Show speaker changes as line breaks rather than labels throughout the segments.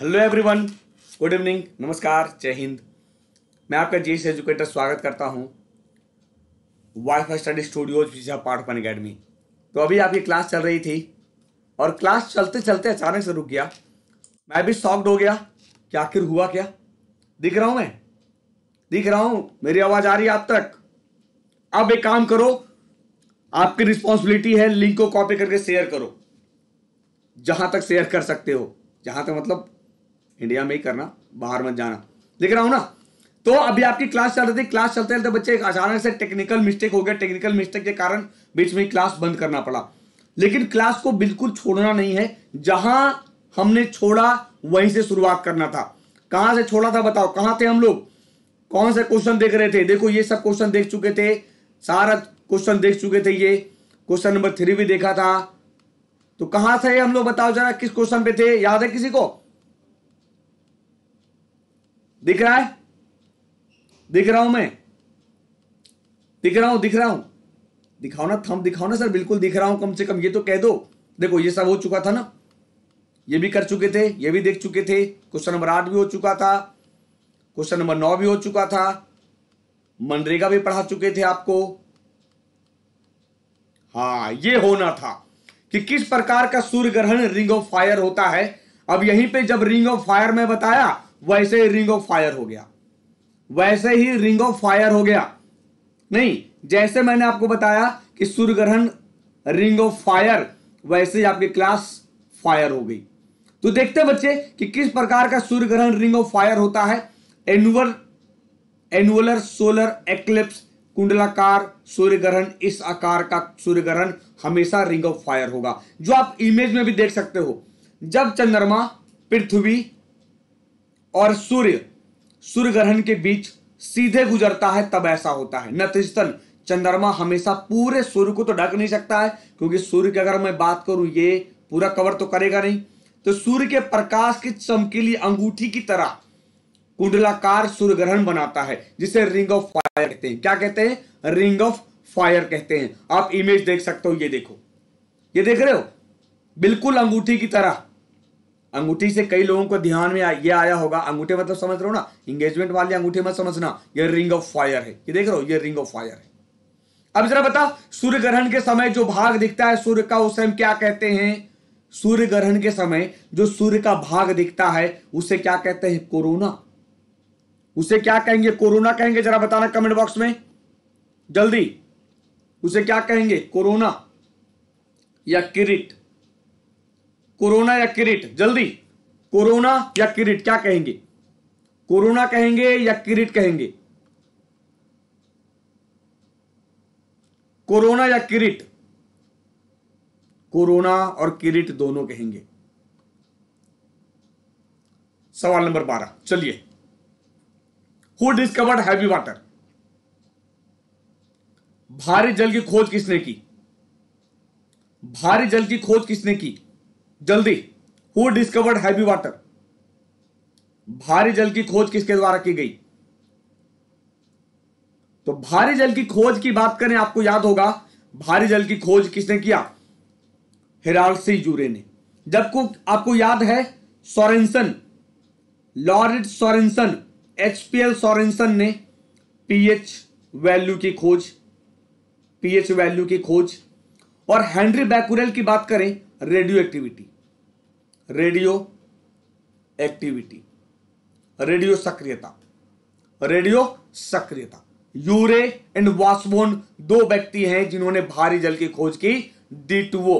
hello everyone good evening नमस्कार जय हिंद मैं आपका जी एजुकेटर स्वागत करता हूं wifi study studios part one academy तो अभी आपकी क्लास चल रही थी और क्लास चलते चलते अचानक से रुक गया मैं भी शॉक्ड हो गया कि आखिर हुआ क्या दिख रहा हूँ मैं दिख रहा हूँ मेरी आवाज़ आ रही है आप तक अब एक काम करो आपकी रिस्पॉन्सिबिलिटी है लिंक को कॉपी करके शेयर करो जहाँ तक शेयर कर सकते हो जहाँ तक मतलब इंडिया में ही करना बाहर मत जाना देख रहा हूँ ना तो अभी आपकी क्लास चल रही थी क्लास चलते चलते बच्चे अचानक से टेक्निकल मिस्टेक हो गया टेक्निकल मिस्टेक के कारण बीच में क्लास बंद करना पड़ा लेकिन क्लास को बिल्कुल छोड़ना नहीं है जहां हमने छोड़ा वहीं से शुरुआत करना था कहां से छोड़ा था बताओ कहां थे हम लोग कौन से क्वेश्चन देख रहे थे देखो ये सब क्वेश्चन देख चुके थे सारा क्वेश्चन देख चुके थे ये क्वेश्चन नंबर थ्री भी देखा था तो कहां से हम लोग बताओ जरा किस क्वेश्चन पे थे याद है किसी को दिख रहा है दिख रहा हूं मैं दिख रहा हूं दिख रहा हूं दिखाओ ना थम दिखाओ ना सर बिल्कुल दिख रहा हूं कम से कम ये तो कह दो देखो ये सब हो चुका था ना ये भी कर चुके थे ये भी देख चुके थे क्वेश्चन नंबर आठ भी हो चुका था क्वेश्चन नंबर नौ भी हो चुका था मनरेगा भी पढ़ा चुके थे आपको हाँ ये होना था कि किस प्रकार का सूर्य ग्रहण रिंग ऑफ फायर होता है अब यहीं पे जब रिंग ऑफ फायर में बताया वैसे ही रिंग ऑफ फायर हो गया वैसे ही रिंग ऑफ फायर हो गया नहीं जैसे मैंने आपको बताया कि सूर्य ग्रहण रिंग ऑफ फायर वैसे ही आपकी क्लास फायर हो गई तो देखते हैं बच्चे कि किस प्रकार का सूर्य ग्रहण रिंग ऑफ फायर होता है एनुअल एनुअलर सोलर एक्लिप्स कुंडलाकार सूर्य ग्रहण इस आकार का सूर्य ग्रहण हमेशा रिंग ऑफ फायर होगा जो आप इमेज में भी देख सकते हो जब चंद्रमा पृथ्वी और सूर्य सूर्य ग्रहण के बीच सीधे गुजरता है तब ऐसा होता है नतीजतन चंद्रमा हमेशा पूरे सूर्य को तो ढक नहीं सकता है क्योंकि सूर्य की अगर मैं बात करूं ये पूरा कवर तो करेगा नहीं तो सूर्य के प्रकाश की चमकीली अंगूठी की तरह कुंडलाकार सूर्य ग्रहण बनाता है जिसे रिंग ऑफ फायर कहते हैं क्या कहते हैं रिंग ऑफ फायर कहते हैं आप इमेज देख सकते हो ये देखो ये देख रहे हो बिल्कुल अंगूठी की तरह अंगूठी से कई लोगों को ध्यान में ये आया होगा अंगूठे मतलब समझ रहे हो ना इंगेजमेंट वाले अंगूठे मत समझना ये रिंग ऑफ फायर है ये देख रहे हो ये रिंग ऑफ फायर है अब जरा बता सूर्य ग्रहण के समय जो भाग दिखता है सूर्य का उसे हम क्या कहते हैं सूर्य ग्रहण के समय जो सूर्य का भाग दिखता है उसे क्या कहते हैं कोरोना उसे क्या कहेंगे कोरोना कहेंगे जरा बताना कमेंट बॉक्स में जल्दी उसे क्या कहेंगे कोरोना या किरिट कोरोना या किरीट जल्दी कोरोना या किरीट क्या कहेंगे कोरोना कहेंगे या किरीट कहेंगे कोरोना या किरीट कोरोना और किरीट दोनों कहेंगे सवाल नंबर बारह चलिए हु डिस्कवर्ड हैवी वाटर भारी जल की खोज किसने की भारी जल की खोज किसने की जल्दी हु डिस्कवर्ड हैवी वाटर भारी जल की खोज किसके द्वारा की गई तो भारी जल की खोज की बात करें आपको याद होगा भारी जल की खोज किसने किया हिरालसी जूरे ने जब को आपको याद है Sorensen Lauritz Sorensen H P L Sorensen ने पीएच वैल्यू की खोज पीएच वैल्यू की खोज और हेनरी बैकुरल की बात करें radioactivity radioactivity radio सक्रियता रेडियो सक्रियता यूरे एंड वास्वोन दो व्यक्ति हैं जिन्होंने भारी जल की खोज की डिटुओ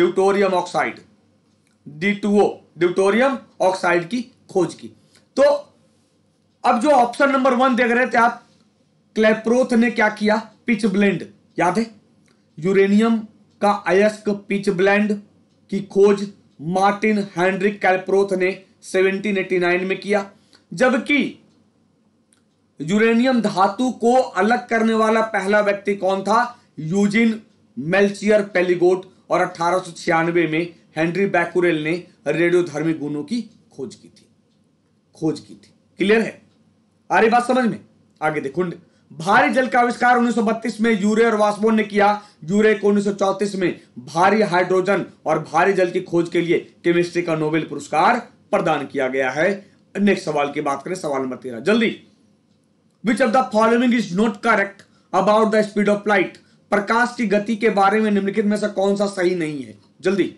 ड्यूटोरियम ऑक्साइड डी डिटुओ ड्यूटोरियम ऑक्साइड की खोज की तो अब जो ऑप्शन नंबर वन देख रहे थे आप क्लेप्रोथ ने क्या किया पिच ब्लेंड याद है यूरेनियम का अयस्क पिच ब्लेंड की खोज मार्टिन हैंड्रिक कैलप्रोथ ने 1789 में किया जबकि यूरेनियम धातु को अलग करने वाला पहला व्यक्ति कौन था यूजिन मेल्चियर पेलीगोट और अठारह में हेनरी बैकुरेल ने रेडियोधर्मी गुणों की खोज की थी खोज की थी क्लियर है आ रही बात समझ में आगे देखो भारी जल का आविष्कार 1932 में यूरे और वास्बोन ने किया यूरे को 1934 में भारी हाइड्रोजन और भारी जल की खोज के लिए केमिस्ट्री का नोबेल पुरस्कार प्रदान किया गया है नेक्स्ट सवाल की बात करें सवाल नंबर तेरह जल्दी which of the following is not correct about the speed of light प्रकाश की गति के बारे में निम्नलिखित में से कौन सा सही नहीं है जल्दी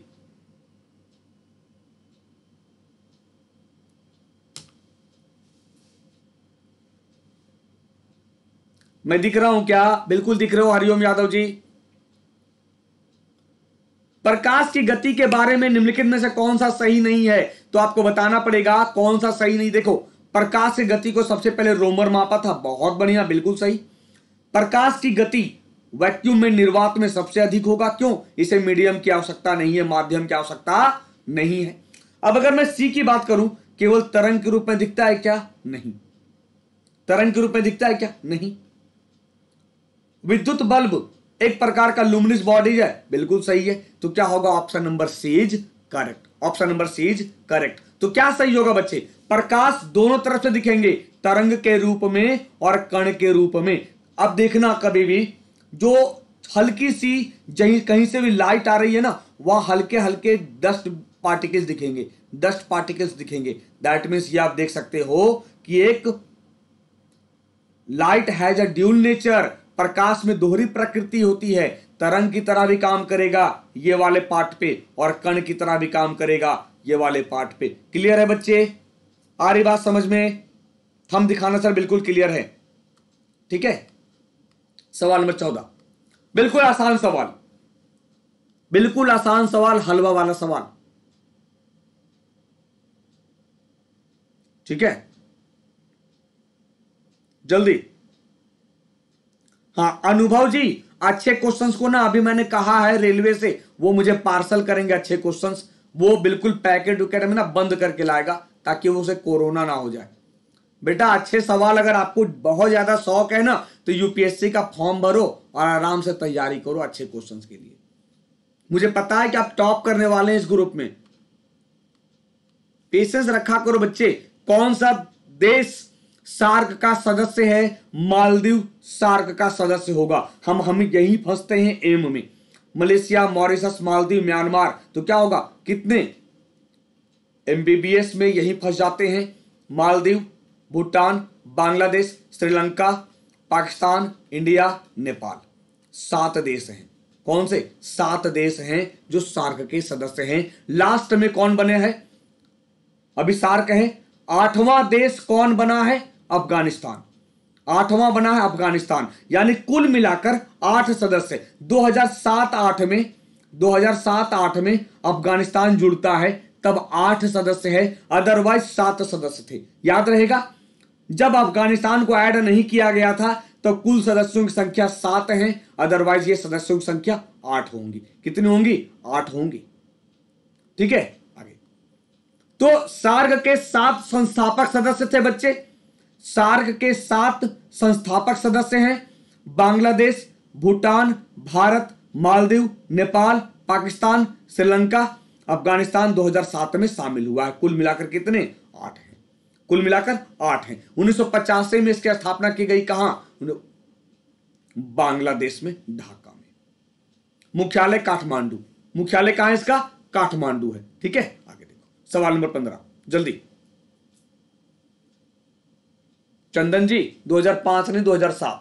मैं दिख रहा हूं क्या बिल्कुल दिख रहे हो हरिओम यादव जी प्रकाश की गति के बारे में निम्नलिखित में से कौन सा सही नहीं है तो आपको बताना पड़ेगा कौन सा सही नहीं देखो प्रकाश की गति को सबसे पहले रोमर मापा था बहुत बढ़िया बिल्कुल सही प्रकाश की गति वैक्यूम में निर्वात में सबसे अधिक होगा क्यों इसे मीडियम की आवश्यकता नहीं है माध्यम की आवश्यकता नहीं है अब अगर मैं सी की बात करूं केवल तरंग के रूप में दिखता है क्या नहीं तरंग के रूप में दिखता है क्या नहीं विद्युत बल्ब एक प्रकार का लुमिनस बॉडीज है बिल्कुल सही है तो क्या होगा option number C is correct option number C is correct तो क्या सही होगा बच्चे प्रकाश दोनों तरफ से दिखेंगे तरंग के रूप में और कण के रूप में अब देखना कभी भी जो हल्की सी जहीं कहीं से भी लाइट आ रही है ना वह हल्के हल्के डस्ट पार्टिकल्स दिखेंगे डस्ट पार्टिकल्स दिखेंगे दैट मीन्स ये आप देख सकते हो कि एक light has a dual nature प्रकाश में दोहरी प्रकृति होती है तरंग की तरह भी काम करेगा ये वाले पार्ट पे और कण की तरह भी काम करेगा ये वाले पार्ट पे क्लियर है बच्चे आ रही बात समझ में थम दिखाना सर बिल्कुल क्लियर है ठीक है सवाल नंबर चौदह बिल्कुल आसान सवाल बिल्कुल आसान सवाल हलवा वाला सवाल ठीक है जल्दी हाँ अनुभव जी अच्छे क्वेश्चंस को ना अभी मैंने कहा है रेलवे से वो मुझे पार्सल करेंगे अच्छे क्वेश्चंस वो बिल्कुल पैकेट वैकेट में ना बंद करके लाएगा ताकि वो उसे कोरोना ना हो जाए बेटा अच्छे सवाल अगर आपको बहुत ज्यादा शौक है ना तो यूपीएससी का फॉर्म भरो और आराम से तैयारी करो अच्छे क्वेश्चंस के लिए मुझे पता है कि आप टॉप करने वाले हैं इस ग्रुप में पेशेंस रखा करो बच्चे कौन सा देश सार्क का सदस्य है मालदीव सार्क का सदस्य होगा हम हम यही फंसते हैं एम में मलेशिया मॉरिशस मालदीव म्यांमार तो क्या होगा कितने एमबीबीएस में यही फंस जाते हैं मालदीव भूटान बांग्लादेश श्रीलंका पाकिस्तान इंडिया नेपाल सात देश हैं कौन से सात देश हैं जो सार्क के सदस्य हैं लास्ट में कौन बने हैं अभी सार्क है आठवां देश कौन बना है अफगानिस्तान आठवां बना है अफगानिस्तान यानी कुल मिलाकर आठ सदस्य 2007-8 में 2007-8 में अफगानिस्तान जुड़ता है तब आठ सदस्य है अदरवाइज सात सदस्य थे याद रहेगा जब अफगानिस्तान को ऐड नहीं किया गया था तो कुल सदस्यों की संख्या सात है अदरवाइज ये सदस्यों की संख्या आठ होंगी कितनी होंगी आठ होंगी ठीक है आगे तो सार्ग के सात संस्थापक सदस्य थे बच्चे सार्क के सात संस्थापक सदस्य हैं बांग्लादेश भूटान भारत मालदीव नेपाल पाकिस्तान श्रीलंका अफगानिस्तान 2007 में शामिल हुआ है कुल मिलाकर कितने आठ हैं कुल मिलाकर आठ हैं उन्नीस में इसकी स्थापना की गई कहा बांग्लादेश में ढाका में मुख्यालय काठमांडू मुख्यालय कहा है इसका काठमांडू है ठीक है आगे देखो सवाल नंबर पंद्रह जल्दी चंदन जी 2005 नहीं 2007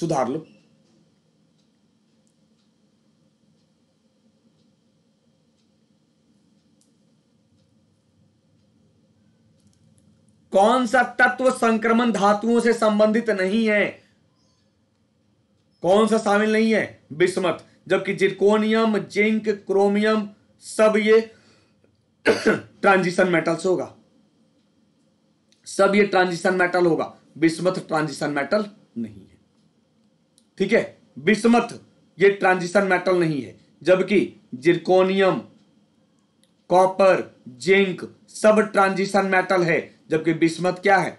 सुधार लो कौन सा तत्व संक्रमण धातुओं से संबंधित नहीं है कौन सा शामिल नहीं है बिस्मत जबकि जिरकोनियम जिंक क्रोमियम सब ये ट्रांजिशन मेटल्स होगा सब ये ट्रांजिशन मेटल होगा बिस्मथ ट्रांजिशन मेटल नहीं है ठीक है बिस्मथ ये ट्रांजिशन मेटल नहीं है जबकि जिरकोनियम कॉपर जिंक सब ट्रांजिशन मेटल है जबकि बिस्मत क्या है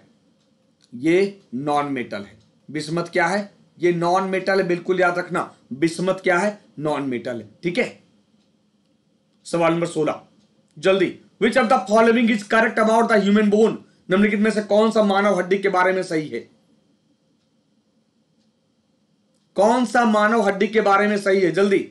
ये नॉन मेटल है बिस्मत क्या है ये नॉन मेटल है बिल्कुल याद रखना बिस्मत क्या है नॉन मेटल है ठीक है सवाल नंबर सोलह जल्दी which of the following is correct about the human bone निम्नलिखित में से कौन सा मानव हड्डी के बारे में सही है कौन सा मानव हड्डी के बारे में सही है जल्दी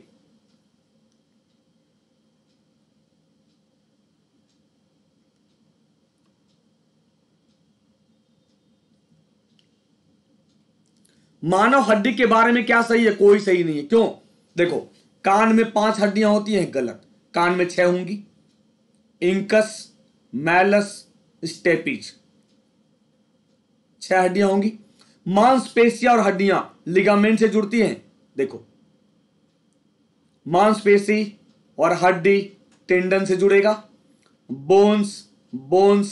मानव हड्डी के बारे में क्या सही है कोई सही नहीं है क्यों देखो कान में पांच हड्डियां होती हैं गलत कान में छह होंगी इंकस मैलस स्टेपीज छह हड्डियां होंगी मांसपेशिया और हड्डियां लिगामेंट से जुड़ती हैं देखो मांसपेशी और हड्डी टेंडन से जुड़ेगा बोन्स बोन्स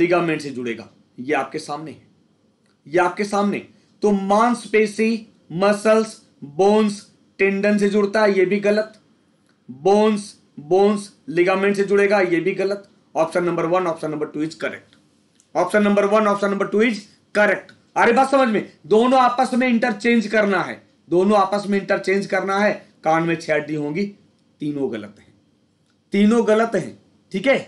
लिगामेंट से जुड़ेगा ये आपके सामने है ये आपके सामने तो मांसपेशी मसल्स बोन्स टेंडन से जुड़ता है ये भी गलत बोन्स बोन्स लिगामेंट से जुड़ेगा ये भी गलत option number one option number two is correct option number one option number two is correct अरे बात समझ में दोनों आपस में इंटरचेंज करना है दोनों आपस में इंटरचेंज करना है कान में छह डी होंगी तीनों गलत हैं तीनों गलत हैं ठीक है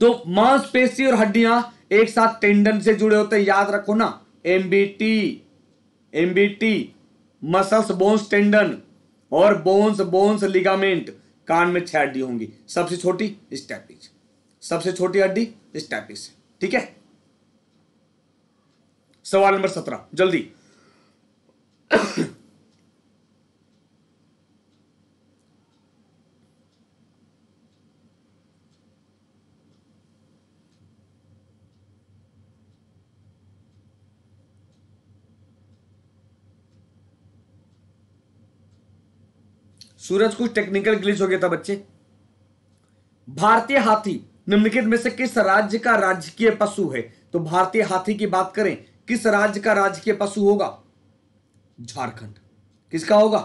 तो मांसपेशी और हड्डियां एक साथ टेंडन से जुड़े होते हैं याद रखो ना M B T M B T muscles bones tendon और बोन्स बोन्स लिगामेंट कान में छह हड्डी होंगी सबसे छोटी स्टैपिज सबसे छोटी हड्डी स्टैपिज ठीक है सवाल नंबर सत्रह जल्दी सूरज कुछ टेक्निकल ग्लिच हो गया था बच्चे भारतीय हाथी निम्नलिखित में से किस राज्य का राजकीय पशु है तो भारतीय हाथी की बात करें किस राज्य का राजकीय पशु होगा झारखंड किसका होगा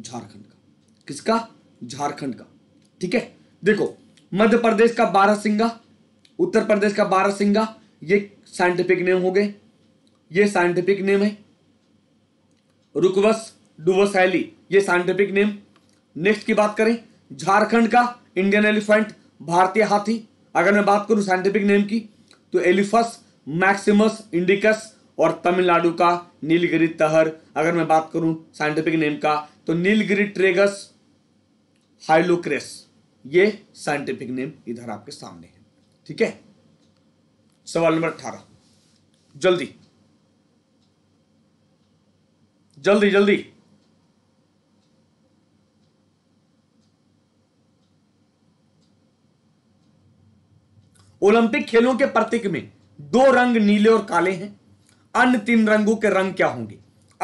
झारखंड का किसका झारखंड का ठीक है देखो मध्य प्रदेश का बारह सिंगा उत्तर प्रदेश का बारह सिंगा ये साइंटिफिक नेम हो गए ये साइंटिफिक नेम है रुकवस डुवसैली ये साइंटिफिक नेम नेक्स्ट की बात करें झारखंड का इंडियन एलिफेंट भारतीय हाथी अगर मैं बात करूं साइंटिफिक नेम की तो एलिफस मैक्सिमस इंडिकस और तमिलनाडु का नीलगिरी तहर अगर मैं बात करूं साइंटिफिक नेम का तो नीलगिरी ट्रेगस हाइलोक्रेस ये साइंटिफिक नेम इधर आपके सामने है ठीक है सवाल नंबर अठारह जल्दी जल्दी जल्दी ओलंपिक खेलों के प्रतीक में दो रंग नीले और काले हैं अन्य तीन रंगों के रंग क्या होंगे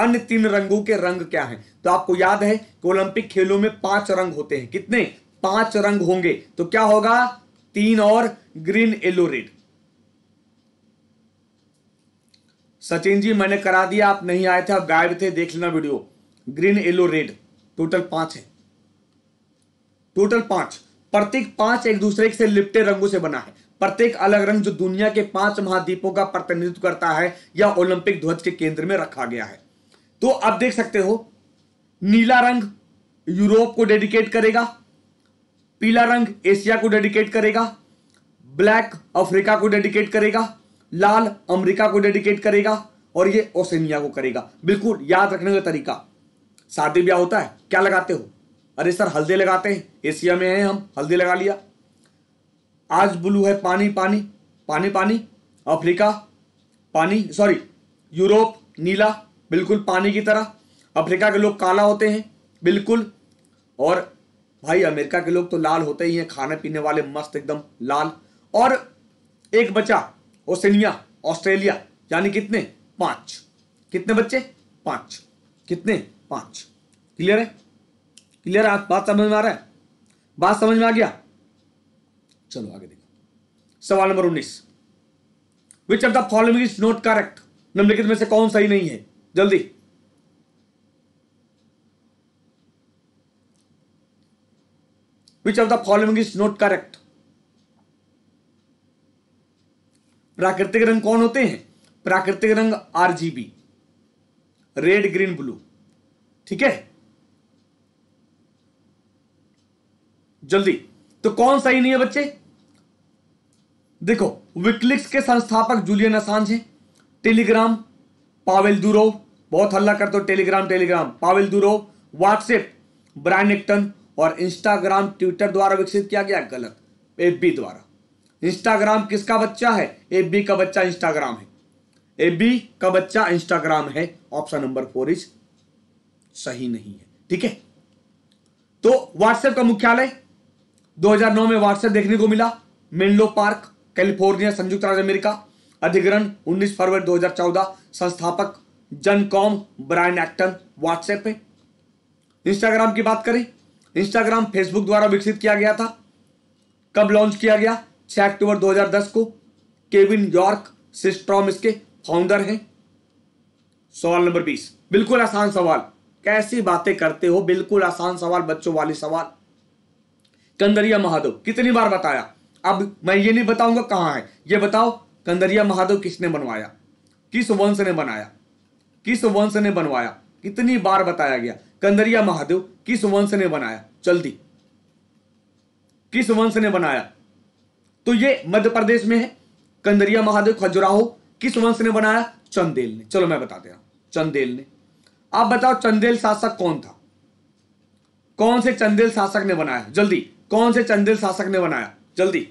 अन्य तीन रंगों के रंग क्या हैं तो आपको याद है कि ओलंपिक खेलों में पांच रंग होते हैं कितने पांच रंग होंगे तो क्या होगा तीन और green yellow red Sachin ji मैंने करा दिया आप नहीं आए थे आप गायब थे देख लेना video green yellow red total पांच है टोटल पांच प्रतीक पांच एक दूसरे से लिपटे रंगों से बना है प्रत्येक अलग रंग जो दुनिया के पांच महाद्वीपों का प्रतिनिधित्व करता है या ओलंपिक ध्वज के केंद्र में रखा गया है तो आप देख सकते हो नीला रंग यूरोप को डेडिकेट करेगा पीला रंग एशिया को डेडिकेट करेगा ब्लैक अफ्रीका को डेडिकेट करेगा लाल अमेरिका को डेडिकेट करेगा और ये ओसेनिया को करेगा बिल्कुल याद रखने का तरीका शादी ब्याह होता है क्या लगाते हो अरे सर हल्दी लगाते हैं एशिया में हैं हम हल्दी लगा लिया आज ब्लू है पानी पानी पानी पानी अफ्रीका पानी सॉरी यूरोप नीला बिल्कुल पानी की तरह अफ्रीका के लोग काला होते हैं बिल्कुल और भाई अमेरिका के लोग तो लाल होते ही हैं खाने पीने वाले मस्त एकदम लाल और एक बच्चा ओसेनिया ऑस्ट्रेलिया यानी कितने पांच कितने बच्चे पांच कितने पांच क्लियर है क्लियर है बात समझ में आ रहा है बात समझ में आ गया चलो आगे देखो सवाल नंबर उन्नीस which of the following is not correct निम्नलिखित में से कौन सही नहीं है जल्दी which of the following is not correct प्राकृतिक रंग कौन होते हैं प्राकृतिक रंग आरजीबी रेड ग्रीन ब्लू ठीक है जल्दी तो कौन सही नहीं है बच्चे देखो विकलिक्स के संस्थापक जूलियन असांज है टेलीग्राम पावेल दूरो बहुत हल्ला करते हो Telegram Telegram Pavel Durov WhatsApp Brian Acton और इंस्टाग्राम ट्विटर द्वारा विकसित किया गया गलत एफबी द्वारा इंस्टाग्राम किसका बच्चा है एफबी का बच्चा इंस्टाग्राम है बी का बच्चा इंस्टाग्राम है ऑप्शन नंबर फोर इज सही नहीं है ठीक है तो व्हाट्सएप का मुख्यालय 2009 में व्हाट्सएप देखने को मिला मेनलो पार्क कैलिफोर्निया संयुक्त राज्य अमेरिका अधिग्रहण 19 फरवरी 2014 संस्थापक जनकॉम ब्रायन एक्टन व्हाट्सएप है इंस्टाग्राम की बात करें इंस्टाग्राम फेसबुक द्वारा विकसित किया गया था कब लॉन्च किया गया 6 अक्टूबर 2010 को केविन यॉर्क सिस्ट्रॉम इसके फाउंडर हैं सवाल नंबर 20 बिल्कुल आसान सवाल कैसी बातें करते हो बिल्कुल आसान सवाल बच्चों वाले सवाल कंदरिया महादेव कितनी बार बताया अब मैं ये नहीं बताऊंगा कहाँ है ये बताओ कंदरिया महादेव किसने बनवाया किस वंश ने बनाया किस वंश ने बनवाया कितनी बार बताया गया कंदरिया महादेव किस वंश ने बनाया जल्दी किस वंश ने बनाया तो ये मध्य प्रदेश में है कंदरिया महादेव खजुराहो किस वंश ने बनाया चंदेल ने चलो मैं बता दिया चंदेल ने आप बताओ चंदेल शासक कौन था कौन से चंदेल शासक ने बनाया जल्दी कौन से चंदेल शासक ने बनाया जल्दी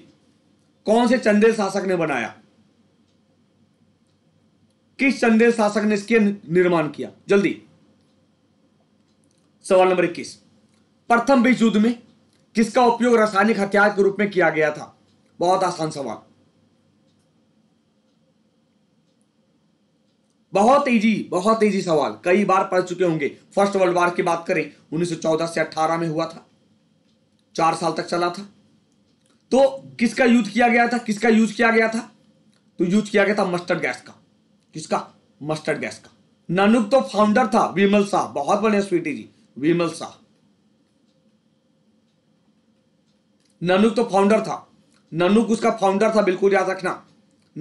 कौन से चंदेल शासक ने बनाया किस चंदेल शासक ने इसके निर्माण किया जल्दी सवाल नंबर इक्कीस प्रथम विश्व युद्ध में किसका उपयोग रासायनिक हथियार के रूप में किया गया था बहुत आसान सवाल बहुत ईजी बहुत इजी सवाल कई बार पढ़ चुके होंगे फर्स्ट वर्ल्ड वार की बात करें 1914 से 18 में हुआ था चार साल तक चला था तो किसका यूज किया गया था किसका यूज किया गया था तो यूज किया गया था मस्टर्ड गैस का किसका मस्टर्ड गैस का नानुक तो फाउंडर था विमल शाह बहुत बड़े स्वीटी जी विमल शाह ननुक तो फाउंडर था ननुक उसका फाउंडर था बिल्कुल याद रखना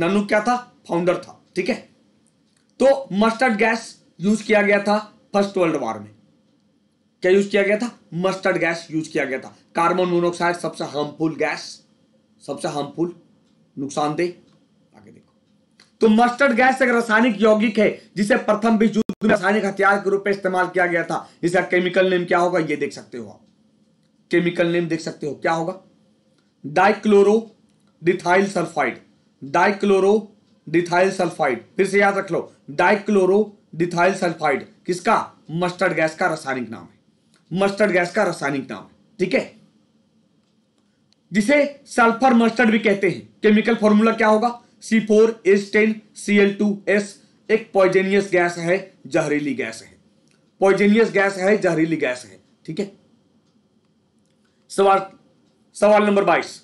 ननुक क्या था फाउंडर था ठीक है तो मस्टर्ड गैस यूज किया गया था फर्स्ट वर्ल्ड वॉर में क्या यूज किया गया था मस्टर्ड गैस यूज किया गया था कार्बन मोनोक्साइड सबसे हार्मफुल गैस सबसे हार्मफुल नुकसानदेह आगे देखो तो मस्टर्ड गैस एक रासायनिक यौगिक है जिसे प्रथम विश्व युद्ध में रासायनिक हथियार के रूप में इस्तेमाल किया गया था इसका केमिकल नेम क्या होगा ये देख सकते हो आप केमिकल नेम देख सकते हो क्या होगा dichloro diethyl sulphide dichloro diethyl sulphide फिर से याद रख लो डाइक्लोरो डिथाइल सल्फाइड किसका मस्टर्ड गैस का रासायनिक नाम है मस्टर्ड गैस का रासायनिक नाम ठीक है जिसे सल्फर मस्टर्ड भी कहते हैं केमिकल फॉर्मूला क्या होगा C four S ten C L two S एक पॉइजेनियस गैस है जहरीली गैस है पॉइजेनियस गैस है जहरीली गैस है ठीक है सवाल सवाल नंबर बाईस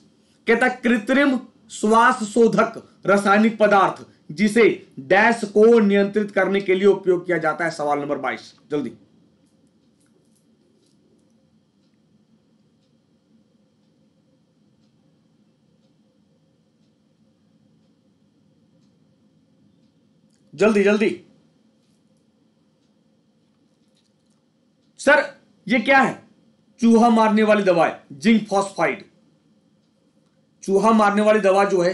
कहता कृत्रिम श्वास शोधक रासायनिक पदार्थ जिसे डैश को नियंत्रित करने के लिए उपयोग किया जाता है सवाल नंबर बाईस जल्दी जल्दी जल्दी सर ये क्या है चूहा मारने वाली दवा है जिंक फॉस्फाइड चूहा मारने वाली दवा जो है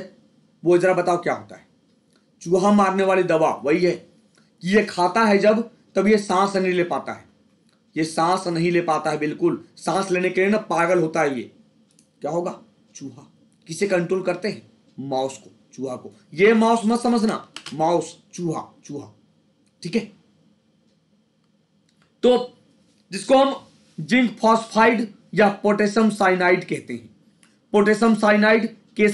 वो जरा बताओ क्या होता है चूहा मारने वाली दवा वही है कि ये खाता है जब तब ये सांस नहीं ले पाता है ये सांस नहीं ले पाता है बिल्कुल सांस लेने के लिए ना पागल होता है ये क्या होगा चूहा किसे कंट्रोल करते हैं माउस को चूहा को ये माउस मत समझना माउस चूहा चूहा ठीक है तो जिसको हम जिंक फॉस्फाइड या पोटेशियम साइनाइड कहते हैं पोटेशियम साइनाइड के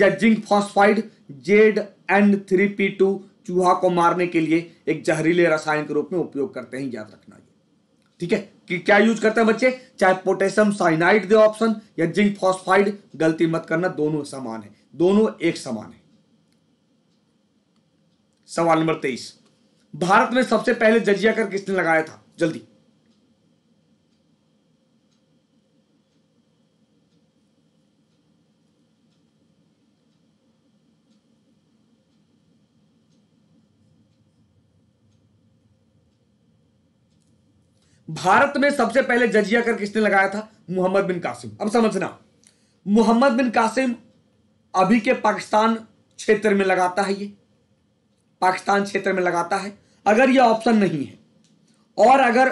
या zinc phosphide Z N three P two चूहा को मारने के लिए एक जहरीले रसायन के रूप में उपयोग करते हैं याद रखना ये ठीक है कि क्या यूज करते हैं बच्चे चाहे पोटेशियम साइनाइड दे ऑप्शन या जिंक फॉस्फाइड गलती मत करना दोनों समान है दोनों एक समान है सवाल नंबर तेईस भारत में सबसे पहले जजिया कर किसने लगाया था जल्दी भारत में सबसे पहले जजिया कर किसने लगाया था मोहम्मद बिन कासिम अब समझना मोहम्मद बिन कासिम अभी के पाकिस्तान क्षेत्र में लगाता है ये पाकिस्तान क्षेत्र में लगाता है अगर यह ऑप्शन नहीं है और अगर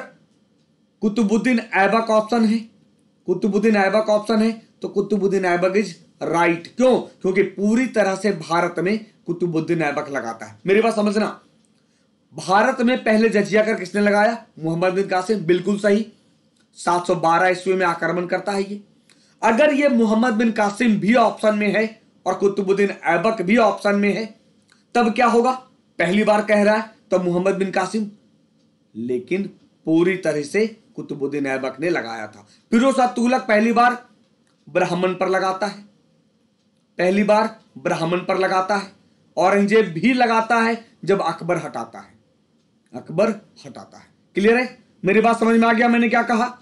कुतुबुद्दीन ऐबक ऑप्शन है कुतुबुद्दीन ऐबक ऑप्शन है तो कुतुबुद्दीन ऐबक इज राइट क्यों क्योंकि पूरी तरह से भारत में कुतुबुद्दीन ऐबक लगाता है मेरी बात समझना भारत में पहले जजिया कर किसने लगाया मोहम्मद बिन कासिम बिल्कुल सही 712 ईस्वी में आक्रमण करता है ये अगर ये मोहम्मद बिन कासिम भी ऑप्शन में है और कुतुबुद्दीन ऐबक भी ऑप्शन में है तब क्या होगा पहली बार कह रहा है तब तो मोहम्मद बिन कासिम लेकिन पूरी तरह से कुतुबुद्दीन ऐबक ने लगाया था फिरोज शाह तुगलक पहली बार ब्राह्मण पर लगाता है पहली बार ब्राह्मण पर लगाता है औरंगजेब भी लगाता है जब अकबर हटाता है अकबर हटाता है क्लियर है मेरी बात समझ में आ गया मैंने क्या कहा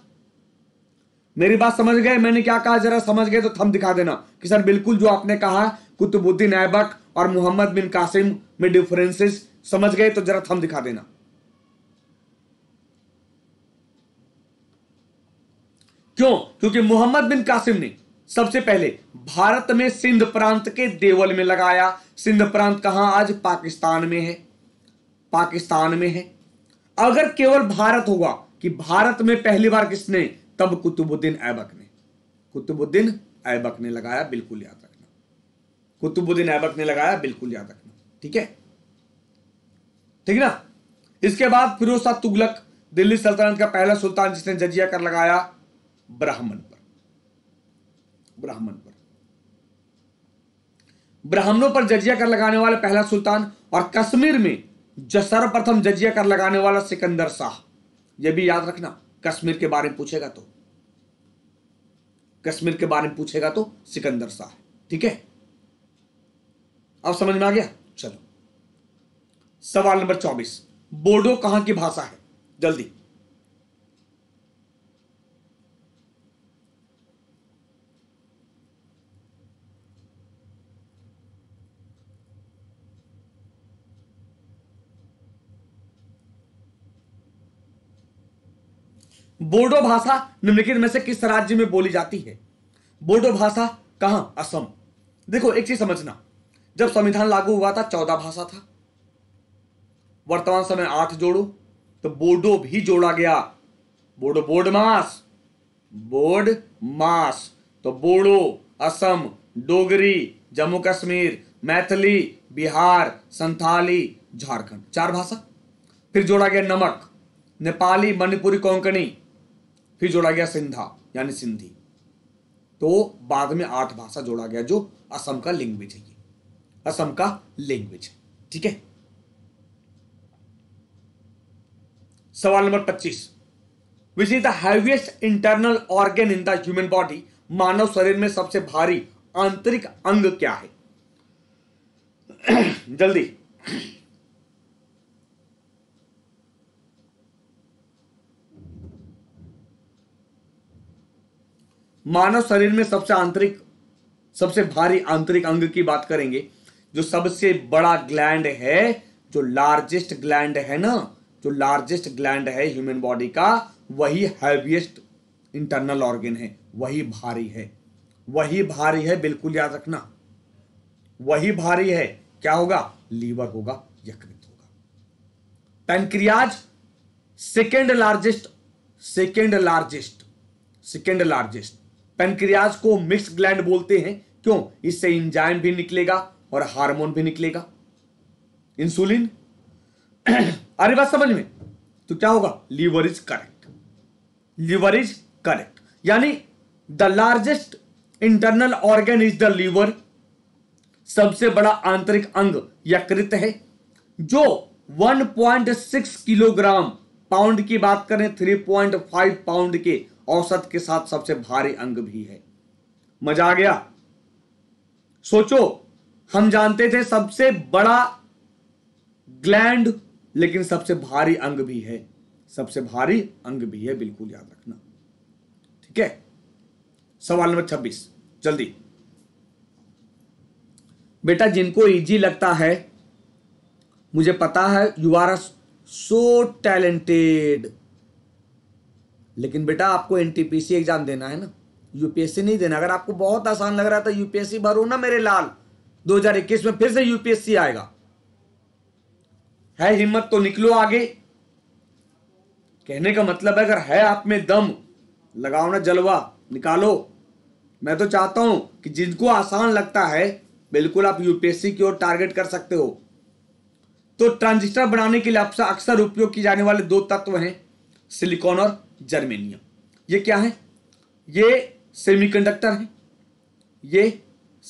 मेरी बात समझ गए मैंने क्या कहा जरा समझ गए तो थम दिखा देना कि सर बिल्कुल जो आपने कहा कुतुबुद्दीन ऐबक और मोहम्मद बिन कासिम में डिफरेंसेस समझ गए तो जरा थम दिखा देना क्यों क्योंकि मोहम्मद बिन कासिम ने सबसे पहले भारत में सिंध प्रांत के देवल में लगाया सिंध प्रांत कहां आज पाकिस्तान में है पाकिस्तान में है अगर केवल भारत होगा कि भारत में पहली बार किसने तब कुतुबुद्दीन ऐबक ने कुतुबुद्दीन ऐबक ने लगाया बिल्कुल याद रखना कुतुबुद्दीन ऐबक ने लगाया बिल्कुल याद रखना ठीक है ठीक ना इसके बाद फिरोज शाह तुगलक दिल्ली सल्तनत का पहला सुल्तान जिसने जजिया कर लगाया ब्राह्मण पर ब्राह्मण पर ब्राह्मणों पर जजिया कर लगाने वाला पहला सुल्तान और कश्मीर में जो सर्वप्रथम जजिया कर लगाने वाला सिकंदर शाह यह भी याद रखना कश्मीर के बारे में पूछेगा तो कश्मीर के बारे में पूछेगा तो सिकंदर शाह ठीक है अब समझ में आ गया सवाल नंबर चौबीस बोडो कहां की भाषा है जल्दी बोडो भाषा निम्नलिखित में से किस राज्य में बोली जाती है बोडो भाषा कहां असम देखो एक चीज समझना जब संविधान लागू हुआ था चौदह भाषा था वर्तमान समय आठ जोड़ो तो बोडो भी जोड़ा गया बोडो बोर्ड मास बोर्ड मास तो बोडो असम डोगरी जम्मू कश्मीर मैथिली बिहार संथाली झारखंड चार भाषा फिर जोड़ा गया नमक नेपाली मणिपुरी कोंकणी फिर जोड़ा गया सिंधा यानी सिंधी तो बाद में आठ भाषा जोड़ा गया जो असम का लैंग्वेज है ये असम का लैंग्वेज ठीक है सवाल number 25 which is the heaviest internal organ in the human body मानव शरीर में सबसे भारी आंतरिक अंग क्या है जल्दी मानव शरीर में सबसे आंतरिक सबसे भारी आंतरिक अंग की बात करेंगे जो सबसे बड़ा ग्लैंड है जो लार्जेस्ट ग्लैंड है ना जो लार्जेस्ट ग्लैंड है ह्यूमन बॉडी का वही हैवीएस्ट इंटरनल ऑर्गेन है वही भारी है वही भारी है बिल्कुल याद रखना वही भारी है क्या होगा लीवर होगा यकृत होगा pancreas second largest second largest second largest pancreas को मिक्स ग्लैंड बोलते हैं क्यों इससे इंजाइम भी निकलेगा और हार्मोन भी निकलेगा इंसुलिन आ रही बात समझ में तो क्या होगा liver is correct liver is correct यानी the largest internal organ is the liver सबसे बड़ा आंतरिक अंग यकृत है जो 1.6 किलोग्राम पाउंड की बात करें 3.5 पाउंड के औसत के साथ सबसे भारी अंग भी है मजा आ गया सोचो हम जानते थे सबसे बड़ा ग्लैंड लेकिन सबसे भारी अंग भी है सबसे भारी अंग भी है बिल्कुल याद रखना ठीक है सवाल नंबर छब्बीस जल्दी बेटा जिनको इजी लगता है मुझे पता है यू आर सो टैलेंटेड लेकिन बेटा आपको एनटीपीसी एग्जाम देना है ना यूपीएससी नहीं देना अगर आपको बहुत आसान लग रहा है तो यूपीएससी भरो ना मेरे लाल 2021 में फिर से यूपीएससी आएगा है हिम्मत तो निकलो आगे कहने का मतलब है अगर है आप में दम लगाओ ना जलवा निकालो मैं तो चाहता हूं कि जिनको आसान लगता है बिल्कुल आप यूपीएससी की ओर टारगेट कर सकते हो तो ट्रांजिस्टर बनाने के लिए अक्सर उपयोग किए जाने वाले दो तत्व हैं सिलिकॉन और जर्मेनियम ये क्या है ये सेमीकंडक्टर है ये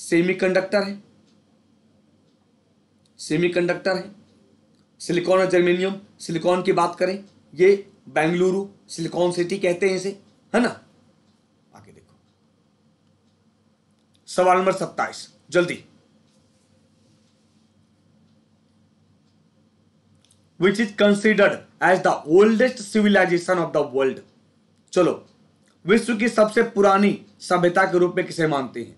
सेमीकंडक्टर है सेमीकंडक्टर है सिलिकॉन और जर्मेनियम सिलिकॉन की बात करें ये बेंगलुरु सिलिकॉन सिटी कहते हैं इसे है ना आगे देखो सवाल नंबर सत्ताईस जल्दी which is considered as the oldest civilisation of the world चलो विश्व की सबसे पुरानी सभ्यता के रूप में किसे मानते हैं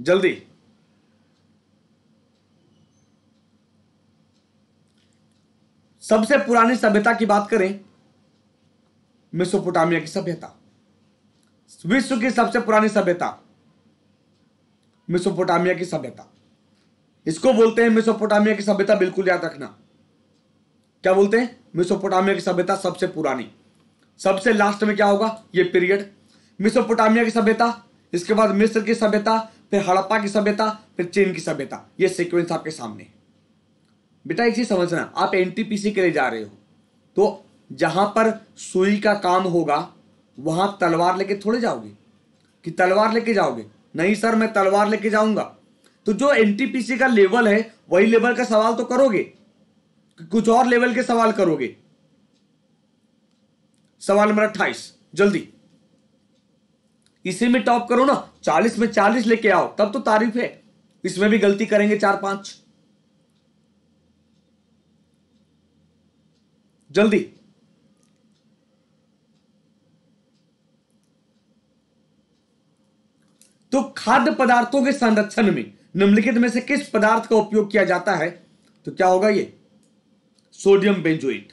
जल्दी सबसे पुरानी सभ्यता की बात करें मिसोपोटामिया की सभ्यता विश्व की सबसे पुरानी सभ्यता मिसोपोटामिया की सभ्यता इसको बोलते हैं मिसोपोटामिया की सभ्यता बिल्कुल याद रखना क्या बोलते हैं मिसोपोटामिया की सभ्यता सबसे पुरानी सबसे लास्ट में क्या होगा ये पीरियड मिसोपोटामिया की सभ्यता इसके बाद मिस्र की सभ्यता फिर हड़प्पा की सभ्यता फिर चीन की सभ्यता ये सीक्वेंस आपके सामने बेटा एक चीज समझना आप एनटीपीसी के लिए जा रहे हो तो जहां पर सुई का काम होगा वहां तलवार लेके थोड़े जाओगे कि तलवार लेके जाओगे नहीं सर मैं तलवार लेके जाऊंगा तो जो एनटीपीसी का लेवल है वही लेवल का सवाल तो करोगे कुछ और लेवल के सवाल करोगे सवाल नंबर अट्ठाईस जल्दी इसी में टॉप करो ना चालीस में चालीस लेके आओ तब तो तारीफ है इसमें भी गलती करेंगे चार पांच जल्दी तो खाद्य पदार्थों के संरक्षण में निम्नलिखित में से किस पदार्थ का उपयोग किया जाता है तो क्या होगा ये सोडियम बेंजोइट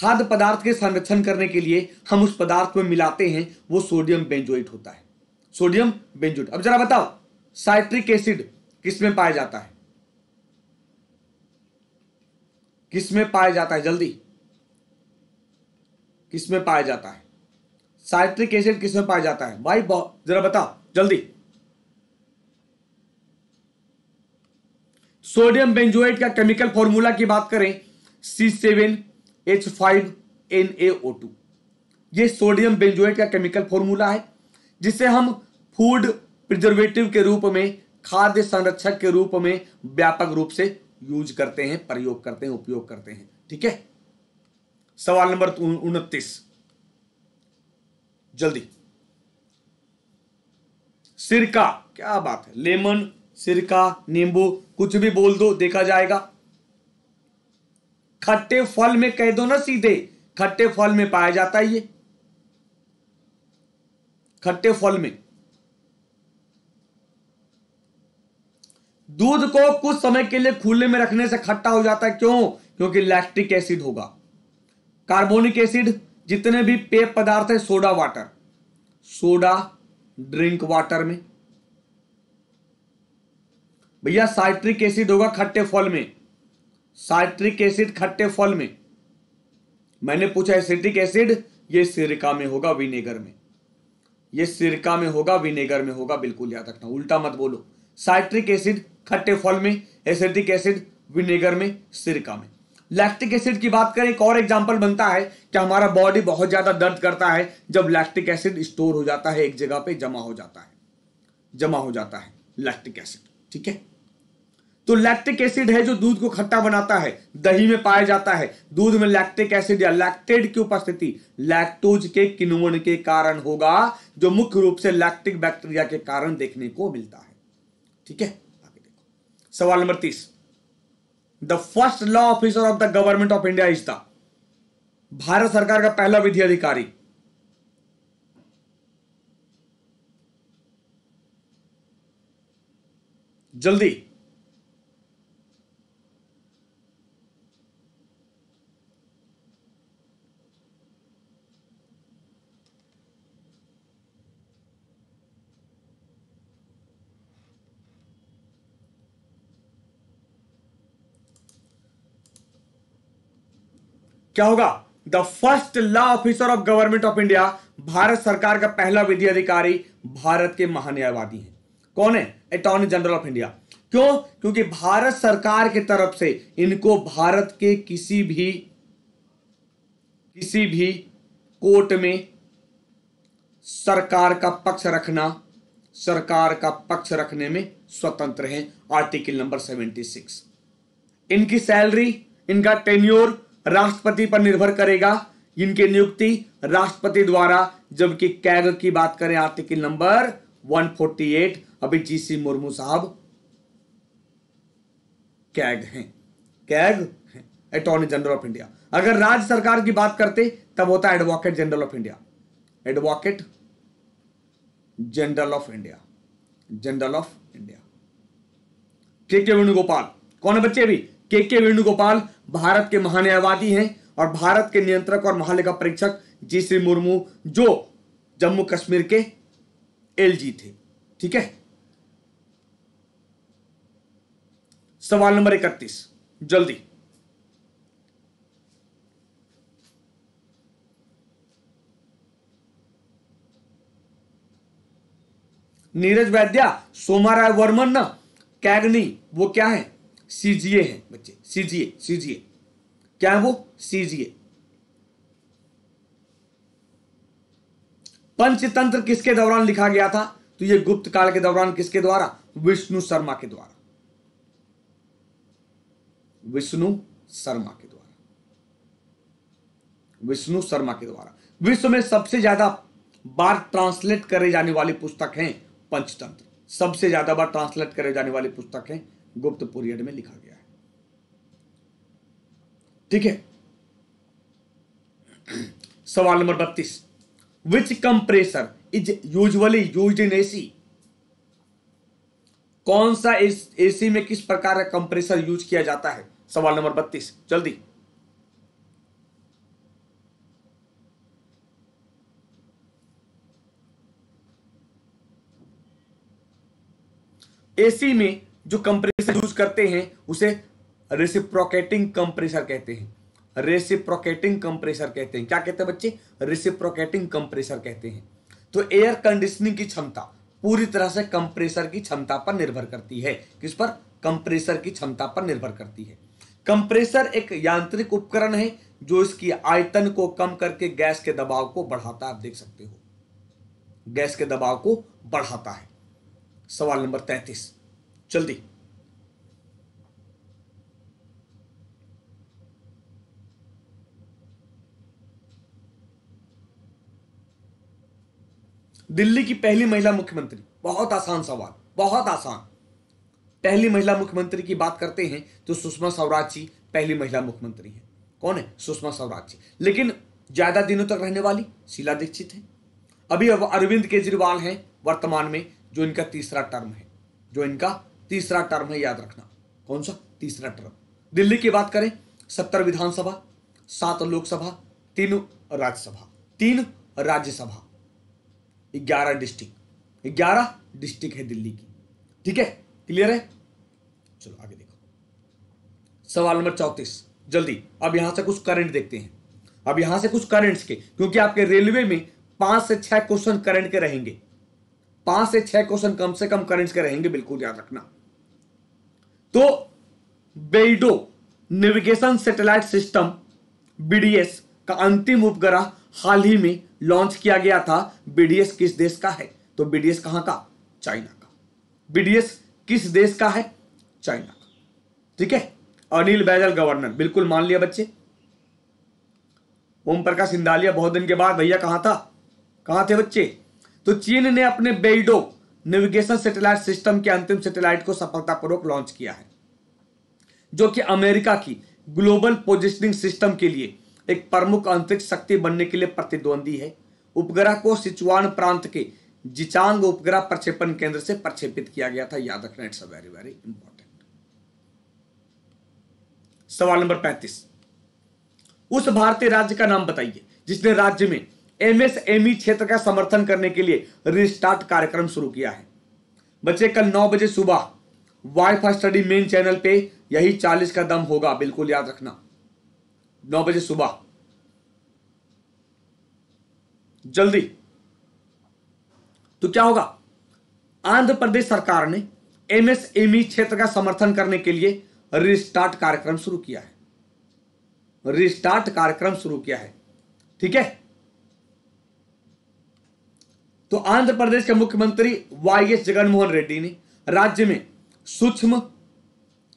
खाद्य पदार्थ के संरक्षण करने के लिए हम उस पदार्थ में मिलाते हैं वो सोडियम बेंजोइट होता है सोडियम बेंजोइट अब जरा बताओ साइट्रिक एसिड किसमें पाया जाता है किसमें पाया जाता है जल्दी किसमें पाया जाता है साइट्रिक एसिड किसमें पाया जाता है भाई जरा बताओ जल्दी सोडियम बेंजोइट का केमिकल फॉर्मूला की बात करें C seven H five N A O two ये सोडियम बेंजोएट का केमिकल फॉर्मूला है जिसे हम फूड प्रिजर्वेटिव के रूप में खाद्य संरक्षक के रूप में व्यापक रूप से यूज करते हैं प्रयोग करते हैं उपयोग करते हैं ठीक है सवाल नंबर उनतीस जल्दी सिरका क्या बात है लेमन सिरका नींबू कुछ भी बोल दो देखा जाएगा खट्टे फल में कह दो ना सीधे खट्टे फल में पाया जाता है ये खट्टे फल में दूध को कुछ समय के लिए खुले में रखने से खट्टा हो जाता है क्यों क्योंकि लैक्टिक एसिड होगा कार्बोनिक एसिड जितने भी पेय पदार्थ है soda water soda drink water में भैया साइट्रिक एसिड होगा खट्टे फल में साइट्रिक एसिड खट्टे फल में मैंने पूछा एसिटिक एसिड ये सिरका में होगा विनेगर में ये सिरका में होगा विनेगर में होगा बिल्कुल याद रखना उल्टा मत बोलो साइट्रिक एसिड खट्टे फल में एसिटिक एसिड विनेगर में सिरका में लैक्टिक एसिड की बात करें एक और एग्जाम्पल बनता है कि हमारा बॉडी बहुत ज़्यादा दर्द करता है जब लैक्टिक एसिड स्टोर हो जाता है एक जगह पे जमा हो जाता है जमा हो जाता है लैक्टिक एसिड ठीक है तो लैक्टिक एसिड है जो दूध को खट्टा बनाता है दही में पाया जाता है दूध में लैक्टिक एसिड या लैक्टेड की उपस्थिति लैक्टोज के किण्वन के कारण होगा जो मुख्य रूप से लैक्टिक बैक्टीरिया के कारण देखने को मिलता है ठीक है आगे देखो सवाल नंबर तीस the first law officer of the government of India is the भारत सरकार का पहला विधि अधिकारी जल्दी क्या होगा the first law officer of government of India भारत सरकार का पहला विधि अधिकारी भारत के महान्यायवादी है कौन है अटॉर्नी जनरल ऑफ इंडिया क्यों क्योंकि भारत सरकार की तरफ से इनको भारत के किसी भी किसी भी कोर्ट में सरकार का पक्ष रखना सरकार का पक्ष रखने में स्वतंत्र है आर्टिकल नंबर 76 इनकी सैलरी इनका टेन्योर राष्ट्रपति पर निर्भर करेगा इनकी नियुक्ति राष्ट्रपति द्वारा जबकि कैग की बात करें आर्टिकल नंबर 148 अभी जीसी मुर्मू साहब कैग हैं कैग है अटॉर्नी जनरल ऑफ इंडिया अगर राज्य सरकार की बात करते तब होता advocate general of India advocate general of India general of India K K Venugopal कौन है बच्चे अभी के के वेणुगोपाल भारत के महान्यायवादी हैं और भारत के नियंत्रक और महालेखा परीक्षक जी श्री मुर्मू जो जम्मू कश्मीर के एलजी थे ठीक है सवाल नंबर इकतीस जल्दी नीरज वैद्या सोमा राय वर्मन ना कैगनी वो क्या है सीजीए हैं बच्चे सीजीए सीजीए क्या है वो सीजीए पंचतंत्र किसके दौरान लिखा गया था तो ये गुप्त काल के दौरान किसके द्वारा विष्णु शर्मा के द्वारा विष्णु शर्मा के द्वारा विष्णु शर्मा के द्वारा विश्व में सबसे ज्यादा बार ट्रांसलेट करे जाने वाली पुस्तक है पंचतंत्र सबसे ज्यादा बार ट्रांसलेट करे जाने वाली पुस्तक है गुप्त पीरियड में लिखा गया ठीक है सवाल नंबर बत्तीस which compressor is usually use in AC कौन सा एसी में किस प्रकार का कंप्रेसर यूज किया जाता है सवाल नंबर बत्तीस जल्दी एसी में जो कंप्रेसर यूज करते हैं उसे रिसिप्रोकेटिंग कंप्रेसर कहते हैं रेसिप्रोकेटिंग कंप्रेसर कहते हैं क्या कहते हैं बच्चे रेसिप्रोकेटिंग कंप्रेसर कहते हैं तो एयर कंडीशनिंग की क्षमता पूरी तरह से कंप्रेसर की क्षमता पर निर्भर करती है किस पर कंप्रेसर की क्षमता पर निर्भर करती है कंप्रेसर एक यांत्रिक उपकरण है जो इसकी आयतन को कम करके गैस के दबाव को बढ़ाता है आप देख सकते हो गैस के दबाव को बढ़ाता है सवाल नंबर तैतीस जल्दी दिल्ली की पहली महिला मुख्यमंत्री बहुत आसान सवाल बहुत आसान पहली महिला मुख्यमंत्री की बात करते हैं तो सुषमा स्वराज जी पहली महिला मुख्यमंत्री हैं कौन है सुषमा स्वराज जी लेकिन ज्यादा दिनों तक रहने वाली शीला दीक्षित है अभी अरविंद केजरीवाल हैं वर्तमान में जो इनका तीसरा टर्म है जो इनका तीसरा टर्म है याद रखना कौन सा तीसरा टर्म दिल्ली की बात करें सत्तर विधानसभा सात लोकसभा तीन राज्यसभा तीन राज्यसभा ग्यारह डिस्ट्रिक्ट ग्यारह डिस्ट्रिक्ट है दिल्ली की ठीक है क्लियर है चलो आगे देखो सवाल नंबर चौतीस जल्दी अब यहां से कुछ करंट देखते हैं अब यहां से कुछ करंट्स के क्योंकि आपके रेलवे में पांच से छह क्वेश्चन करंट के रहेंगे पांच से छह क्वेश्चन कम से कम करंट के रहेंगे बिल्कुल याद रखना तो Beidou navigation satellite system B D S का अंतिम उपग्रह हाल ही में लॉन्च किया गया था बीडीएस किस देश का है तो बीडीएस कहां का चाइना का बीडीएस किस देश का है चाइना का ठीक है अनिल बैजल गवर्नर बिल्कुल मान लिया बच्चे ओम प्रकाश इंदालिया बहुत दिन के बाद भैया कहां था कहां थे बच्चे तो चीन ने अपने बेल्डो नेविगेशन सैटेलाइट सिस्टम के अंतिम सैटेलाइट को सफलतापूर्वक लॉन्च किया है जो कि अमेरिका की ग्लोबल पोजिशनिंग सिस्टम के लिए एक प्रमुख अंतरिक्ष शक्ति बनने के लिए प्रतिद्वंदी है उपग्रह को सिचुआन प्रांत के जिचांग उपग्रह प्रक्षेपण केंद्र से प्रक्षेपित किया गया था याद रखना इट्स वेरी वेरी इंपॉर्टेंट सवाल नंबर पैंतीस उस भारतीय राज्य का नाम बताइए जिसने राज्य में एमएसएमई क्षेत्र का समर्थन करने के लिए रिस्टार्ट कार्यक्रम शुरू किया है बच्चे कल नौ बजे सुबह वाई स्टडी मेन चैनल पे यही चालीस का दम होगा बिल्कुल याद रखना नौ बजे सुबह जल्दी तो क्या होगा आंध्र प्रदेश सरकार ने एमएसएमई क्षेत्र का समर्थन करने के लिए रिस्टार्ट कार्यक्रम शुरू किया है रिस्टार्ट कार्यक्रम शुरू किया है ठीक है तो आंध्र प्रदेश के मुख्यमंत्री वाई एस जगनमोहन रेड्डी ने राज्य में सूक्ष्म